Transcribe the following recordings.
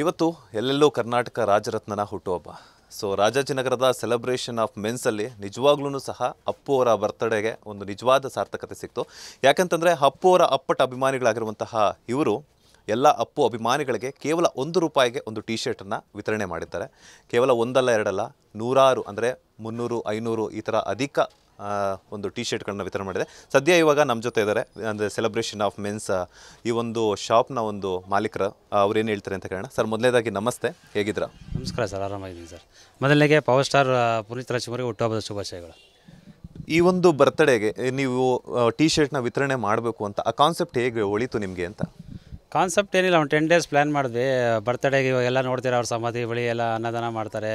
ಇವತ್ತು ಎಲ್ಲೆಲ್ಲೋ ಕರ್ನಾಟಕ ರಾಜರತ್ನನ ಹುಟ್ಟುಹಬ್ಬ ಸೊ ರಾಜಾಜಿನಗರದ ಸೆಲೆಬ್ರೇಷನ್ ಆಫ್ ಮೆನ್ಸಲ್ಲಿ ನಿಜವಾಗ್ಲೂ ಸಹ ಅಪ್ಪು ಅವರ ಬರ್ತ್ಡೇಗೆ ಒಂದು ನಿಜವಾದ ಸಾರ್ಥಕತೆ ಸಿಕ್ತು ಯಾಕಂತಂದರೆ ಅಪ್ಪು ಅವರ ಅಪ್ಪಟ ಅಭಿಮಾನಿಗಳಾಗಿರುವಂತಹ ಇವರು ಎಲ್ಲ ಅಪ್ಪು ಅಭಿಮಾನಿಗಳಿಗೆ ಕೇವಲ ಒಂದು ರೂಪಾಯಿಗೆ ಒಂದು ಟಿ ಶರ್ಟನ್ನು ವಿತರಣೆ ಮಾಡಿದ್ದಾರೆ ಕೇವಲ ಒಂದಲ್ಲ ಎರಡಲ್ಲ ನೂರಾರು ಅಂದರೆ ಮುನ್ನೂರು ಐನೂರು ಈ ಥರ ಅಧಿಕ ಒಂದು ಟಿ ಶರ್ಟ್ಗಳನ್ನ ವಿತರಣೆ ಮಾಡಿದೆ ಸದ್ಯ ಇವಾಗ ನಮ್ಮ ಜೊತೆ ಇದ್ದಾರೆ ಅಂದರೆ ಸೆಲೆಬ್ರೇಷನ್ ಆಫ್ ಮೆನ್ಸ್ ಈ ಒಂದು ಶಾಪ್ನ ಒಂದು ಮಾಲೀಕರು ಅವ್ರೇನು ಹೇಳ್ತಾರೆ ಅಂತ ಕೇಳೋಣ ಸರ್ ಮೊದಲೇದಾಗಿ ನಮಸ್ತೆ ಹೇಗಿದ್ರ ನಮಸ್ಕಾರ ಸರ್ ಆರಾಮಾಗಿದ್ದೀನಿ ಸರ್ ಮೊದಲನೇಗೆ ಪವರ್ ಸ್ಟಾರ್ ಪುನೀತ್ ಒಟ್ಟು ಹುಟ್ಟುಹಬ್ಬದ ಶುಭಾಶಯಗಳು ಈ ಒಂದು ಬರ್ತ್ಡೇಗೆ ನೀವು ಟಿ ಶರ್ಟ್ನ ವಿತರಣೆ ಮಾಡಬೇಕು ಅಂತ ಆ ಕಾನ್ಸೆಪ್ಟ್ ಹೇಗೆ ಒಳಿತು ನಿಮಗೆ ಅಂತ ಕಾನ್ಸೆಪ್ಟ್ ಏನಿಲ್ಲ ಒಂದು ಟೆನ್ ಡೇಸ್ ಪ್ಲ್ಯಾನ್ ಮಾಡಿದ್ವಿ ಬರ್ತಡೇಗೆ ಎಲ್ಲ ನೋಡ್ತೀರ ಅವ್ರ ಸಮಾಧಿ ಬಳಿ ಎಲ್ಲ ಅನ್ನದಾನ ಮಾಡ್ತಾರೆ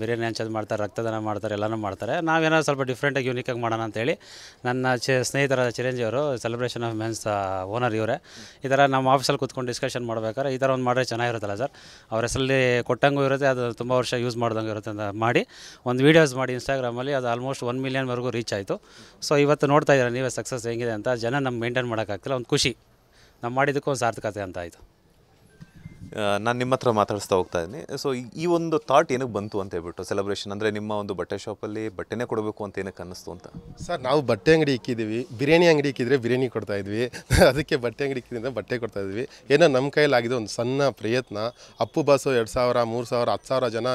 ಬಿರಿಯಾನಿ ಹಂಚೋದು ಮಾಡ್ತಾರೆ ರಕ್ತದಾನ ಮಾಡ್ತಾರೆ ಎಲ್ಲನೂ ಮಾಡ್ತಾರೆ ನಾವೇನಾದ್ರು ಸ್ವಲ್ಪ ಡಿಫ್ರೆಂಟಾಗಿ ಯೂನಿಕಾಗಿ ಮಾಡೋಣ ಅಂತೇಳಿ ನನ್ನ ಚೆ ಸ್ನೇಹಿತರಾದ ಚಿರಂಜಿ ಅವರು ಸೆಲೆಬ್ರೇಷನ್ ಆಫ್ ಮೆನ್ಸ್ ಓನರ್ ಇವರೇ ಈ ಥರ ನಮ್ಮ ಆಫೀಸಲ್ಲಿ ಕೂತ್ಕೊಂಡು ಡಿಸ್ಕಷನ್ ಮಾಡ್ಬೇಕಾದ್ರೆ ಈ ಥರ ಒಂದು ಮಾಡಿದ್ರೆ ಚೆನ್ನಾಗಿರುತ್ತಲ್ಲ ಸರ್ ಅವ್ರ ಹೆಸರಲ್ಲಿ ಕೊಟ್ಟಂಗೂ ಇರುತ್ತೆ ಅದು ತುಂಬ ವರ್ಷ ಯೂಸ್ ಮಾಡ್ದಂಗೆ ಇರುತ್ತೆ ಅಂತ ಮಾಡಿ ಒಂದು ವೀಡಿಯೋಸ್ ಮಾಡಿ ಇನ್ಸ್ಟಾಗ್ರಾಮಲ್ಲಿ ಅದು ಆಲ್ಮೋಸ್ಟ್ ಒನ್ ಮಿಲಿಯನ್ವರೆಗೂ ರೀಚ್ ಆಯಿತು ಸೊ ಇವತ್ತು ನೋಡ್ತಾ ಇದ್ದಾರೆ ನೀವೇ ಸಕ್ಸಸ್ ಹೆಂಗಿದೆ ಅಂತ ಜನ ನಮ್ಮ ಮೇಂಟೈನ್ ಮಾಡೋಕ್ಕಾಗ್ತಿಲ್ಲ ಒಂದು ಖುಷಿ ನಾವು ಮಾಡಿದ್ದಕ್ಕೊಂದು ಸಾರ್ಥಕತೆ ಅಂತ ಆಯಿತು ನಾನು ನಿಮ್ಮ ಹತ್ರ ಮಾತಾಡಿಸ್ತಾ ಹೋಗ್ತಾ ಇದ್ದೀನಿ ಸೊ ಈ ಒಂದು ಥಾಟ್ ಏನಕ್ಕೆ ಬಂತು ಅಂತ ಹೇಳ್ಬಿಟ್ಟು ಸೆಲೆಬ್ರೇಷನ್ ಅಂದರೆ ನಿಮ್ಮ ಒಂದು ಬಟ್ಟೆ ಶಾಪಲ್ಲಿ ಬಟ್ಟೆನೇ ಕೊಡಬೇಕು ಅಂತ ಏನಕ್ಕೆ ಅನ್ನಿಸ್ತು ಅಂತ ಸರ್ ನಾವು ಬಟ್ಟೆ ಅಂಗಡಿ ಇಕ್ಕಿದ್ದೀವಿ ಬಿರಿಯಾನಿ ಅಂಗಡಿ ಇಕ್ಕಿದ್ರೆ ಬಿರಿಯಾನಿ ಕೊಡ್ತಾ ಇದ್ವಿ ಅದಕ್ಕೆ ಬಟ್ಟೆ ಅಂಗಡಿ ಇಕ್ಕಿದ್ರಿಂದ ಬಟ್ಟೆ ಕೊಡ್ತಾ ಇದ್ವಿ ಏನೋ ನಮ್ಮ ಆಗಿದೆ ಒಂದು ಸಣ್ಣ ಪ್ರಯತ್ನ ಅಪ್ಪು ಬಾಸು ಎರಡು ಸಾವಿರ ಮೂರು ಸಾವಿರ ಹತ್ತು ಸಾವಿರ ಜನ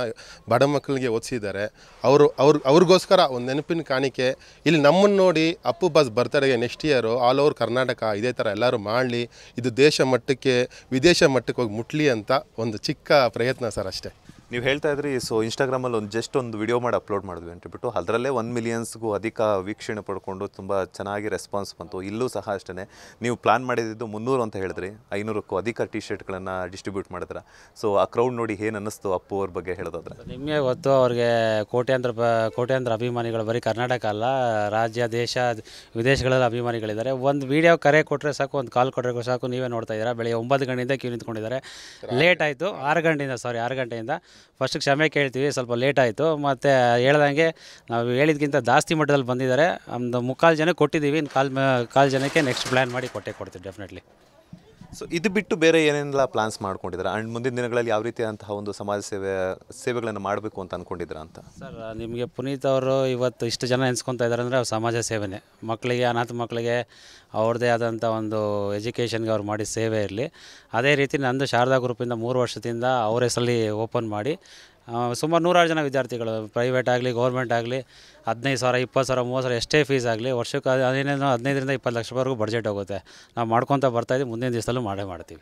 ಬಡ ಮಕ್ಕಳಿಗೆ ಓದಿಸಿದ್ದಾರೆ ಅವರು ಅವ್ರ ಅವ್ರಿಗೋಸ್ಕರ ಒಂದು ನೆನಪಿನ ಕಾಣಿಕೆ ಇಲ್ಲಿ ನಮ್ಮನ್ನು ನೋಡಿ ಅಪ್ಪು ಬಾಸ್ ಬರ್ತಡೆಗೆ next year all over Karnataka ಇದೇ ಥರ ಎಲ್ಲರೂ ಮಾಡಲಿ ಇದು ದೇಶ ಮಟ್ಟಕ್ಕೆ ವಿದೇಶ ಮಟ್ಟಕ್ಕೆ ಹೋಗಿ ಮುಟ್ಲಿ ಅಂತ ಒಂದು ಚಿಕ್ಕ ಪ್ರಯತ್ನ ಸರ್ ಅಷ್ಟೇ ನೀವು ಹೇಳ್ತಾ ಇದ್ರಿ ಸೊ ಇನ್ಸ್ಟಾಗ್ರಾಮಲ್ಲಿ ಒಂದು ಜಸ್ಟ್ ಒಂದು ವಿಡಿಯೋ ಮಾಡಿ ಅಪ್ಲೋಡ್ ಮಾಡಿದ್ವಿ ಅಂತ ಅದರಲ್ಲೇ ಒನ್ ಮಿಲಿಯನ್ಸ್ಗೂ ಅಧಿಕ ವೀಕ್ಷಣೆ ಪಡ್ಕೊಂಡು ತುಂಬ ಚೆನ್ನಾಗಿ ರೆಸ್ಪಾನ್ಸ್ ಬಂತು ಇಲ್ಲೂ ಸಹ ಅಷ್ಟೇ ನೀವು ಪ್ಲಾನ್ ಮಾಡಿದ್ದು ಮುನ್ನೂರು ಅಂತ ಹೇಳಿದ್ರಿ ಐನೂರಕ್ಕೂ ಅಧಿಕ ಟಿ ಶರ್ಟ್ಗಳನ್ನು ಡಿಸ್ಟ್ರಿಬ್ಯೂಟ್ ಮಾಡಿದ್ರೆ ಸೊ ಆ ಕ್ರೌಡ್ ನೋಡಿ ಏನು ಅನ್ನಿಸ್ತು ಅಪ್ಪು ಅವ್ರ ಬಗ್ಗೆ ಹೇಳೋದಾದ್ರೆ ನಿಮಗೆ ಗೊತ್ತು ಅವ್ರಿಗೆ ಕೋಟ್ಯಾಂತರ ಕೋಟ್ಯಾಂತರ ಅಭಿಮಾನಿಗಳು ಬರೀ ಕರ್ನಾಟಕ ಅಲ್ಲ ರಾಜ್ಯ ದೇಶ ವಿದೇಶಗಳಲ್ಲಿ ಅಭಿಮಾನಿಗಳಿದ್ದಾರೆ ಒಂದು ವಿಡಿಯೋ ಕರೆ ಕೊಟ್ಟರೆ ಸಾಕು ಒಂದು ಕಾಲ್ ಕೊಟ್ಟರೆ ಸಾಕು ನೀವೇ ನೋಡ್ತಾ ಇದ್ದೀರಾ ಬೆಳಗ್ಗೆ ಒಂಬತ್ತು ಗಂಟೆಯಿಂದ ಕ್ಯೂ ನಿಂತ್ಕೊಂಡಿದ್ದಾರೆ ಲೇಟ್ ಆಯಿತು ಆರು ಗಂಟೆಯಿಂದ ಸಾರಿ ಆರು ಗಂಟೆಯಿಂದ ಫಸ್ಟ್ ಕ್ಷಮೆ ಕೇಳ್ತೀವಿ ಸ್ವಲ್ಪ ಲೇಟ್ ಆಯಿತು ಮತ್ತು ಹೇಳ್ದಂಗೆ ನಾವು ಹೇಳಿದ್ಕಿಂತ ಜಾಸ್ತಿ ಮಟ್ಟದಲ್ಲಿ ಬಂದಿದ್ದಾರೆ ಒಂದು ಮುಕ್ಕಾಲು ಜನಕ್ಕೆ ಕೊಟ್ಟಿದ್ದೀವಿ ಇನ್ನು ಕಾಲು ಕಾಲು ಜನಕ್ಕೆ ನೆಕ್ಸ್ಟ್ ಪ್ಲ್ಯಾನ್ ಮಾಡಿ ಕೊಟ್ಟೆ ಕೊಡ್ತೀವಿ ಡೆಫಿನೆಟ್ಲಿ ಸೊ ಇದು ಬಿಟ್ಟು ಬೇರೆ ಏನೆಲ್ಲ ಪ್ಲಾನ್ಸ್ ಮಾಡ್ಕೊಂಡಿದ್ದಾರೆ ಅಂಡ್ ಮುಂದಿನ ದಿನಗಳಲ್ಲಿ ಯಾವ ರೀತಿಯಾದಂತಹ ಒಂದು ಸಮಾಜ ಸೇವೆ ಸೇವೆಗಳನ್ನು ಮಾಡಬೇಕು ಅಂತ ಅಂದ್ಕೊಂಡಿದ್ದೀರಾ ಅಂತ ಸರ್ ನಿಮಗೆ ಪುನೀತ್ ಅವರು ಇವತ್ತು ಇಷ್ಟು ಜನ ಎನ್ಸ್ಕೊತಾ ಇದ್ದಾರೆ ಅಂದರೆ ಅವ್ರು ಸಮಾಜ ಸೇವೆನೇ ಮಕ್ಕಳಿಗೆ ಅನಾಥ ಮಕ್ಕಳಿಗೆ ಅವ್ರದ್ದೇ ಆದಂಥ ಒಂದು ಎಜುಕೇಷನ್ಗೆ ಅವ್ರು ಮಾಡಿ ಸೇವೆ ಇರಲಿ ಅದೇ ರೀತಿ ನಂದು ಶಾರದಾ ಗ್ರೂಪಿಂದ ಮೂರು ವರ್ಷದಿಂದ ಅವರ ಹೆಸರಲ್ಲಿ ಓಪನ್ ಮಾಡಿ ಸುಮಾರು ನೂರಾರು ಜನ ವಿದ್ಯಾರ್ಥಿಗಳು ಪ್ರೈವೇಟ್ ಆಗಲಿ ಗೌರ್ಮೆಂಟ್ ಆಗಲಿ ಹದಿನೈದು ಸಾವಿರ ಇಪ್ಪತ್ತು ಸಾವಿರ ಮೂವತ್ತು ಸಾವಿರ ಎಷ್ಟೇ ಫೀಸ್ ಆಗಲಿ ವರ್ಷಕ್ಕೆ ಹದಿನೈದು ಹದಿನೈದರಿಂದ ಇಪ್ಪತ್ತು ಲಕ್ಷವರೆಗೂ ಬಡ್ಜೆಟ್ ಹೋಗುತ್ತೆ ನಾವು ಮಾಡ್ಕೊತ ಇದ್ದೀವಿ ಮುಂದಿನ ದಿವಸದಲ್ಲೂ ಮಾಡೇ ಮಾಡ್ತೀವಿ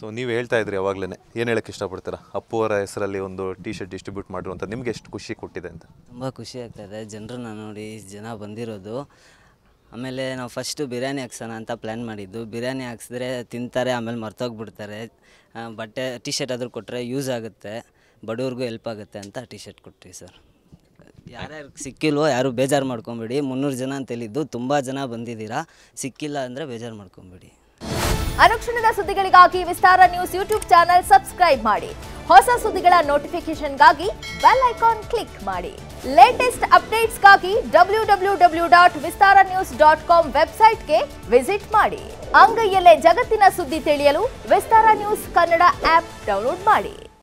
ಸೊ ನೀವು ಹೇಳ್ತಾ ಇದ್ರಿ ಅವಾಗಲೇ ಏನು ಹೇಳಕ್ಕೆ ಇಷ್ಟಪಡ್ತೀರಾ ಅಪ್ಪುವರ ಹೆಸರಲ್ಲಿ ಒಂದು ಟಿ ಶರ್ಟ್ ಡಿಸ್ಟ್ರಿಬ್ಯೂಟ್ ಮಾಡಿರು ಅಂತ ಎಷ್ಟು ಖುಷಿ ಕೊಟ್ಟಿದೆ ಅಂತ ತುಂಬ ಖುಷಿ ಆಗ್ತದೆ ಜನರನ್ನ ನೋಡಿ ಜನ ಬಂದಿರೋದು ಆಮೇಲೆ ನಾವು ಫಸ್ಟು ಬಿರಿಯಾನಿ ಹಾಕ್ಸೋಣ ಅಂತ ಪ್ಲ್ಯಾನ್ ಮಾಡಿದ್ದು ಬಿರಿಯಾನಿ ಹಾಕ್ಸಿದ್ರೆ ತಿಂತಾರೆ ಆಮೇಲೆ ಮರ್ತೋಗ್ಬಿಡ್ತಾರೆ ಬಟ್ಟೆ ಟಿ ಶರ್ಟ್ ಆದರೂ ಕೊಟ್ಟರೆ ಯೂಸ್ ಆಗುತ್ತೆ ಬಡವ್ರಿಗೂ ಹೆಲ್ಪ್ ಆಗುತ್ತೆ ಅಂತ ಟಿ ಶರ್ಟ್ ಕೊಟ್ಟಿ ಸರ್ ಯಾರ್ಯಾರು ಸಿಕ್ಕಿಲ್ವೋ ಯಾರು ಬೇಜಾರು ಮಾಡ್ಕೊಂಬಿಡಿ ಮುನ್ನೂರು ಜನ ಅಂತೇಳಿದ್ದು ತುಂಬ ಜನ ಬಂದಿದ್ದೀರಾ ಸಿಕ್ಕಿಲ್ಲ ಅಂದರೆ ಬೇಜಾರು ಮಾಡ್ಕೊಂಬಿಡಿ ಅನುಕ್ಷಣದ ಸುದ್ದಿಗಳಿಗಾಗಿ Vistara news YouTube channel subscribe ಮಾಡಿ ಹೊಸ ಸುದ್ದಿಗಳ ನೋಟಿಫಿಕೇಶನ್ಗಾಗಿ ಬೆಲ್ ಐಕಾನ್ ಕ್ಲಿಕ್ ಮಾಡಿ ಲೇಟೆಸ್ಟ್ ಅಪ್ಡೇಟ್ಸ್ಗಾಗಿ W W W dot Vistara news dot com ವೆಬ್ಸೈಟ್ಗೆ ವಿಸಿಟ್ ಮಾಡಿ ಅಂಗೈಯಲ್ಲೇ ಜಗತ್ತಿನ ಸುದ್ದಿ ತಿಳಿಯಲು Vistara news Kannada app download ಮಾಡಿ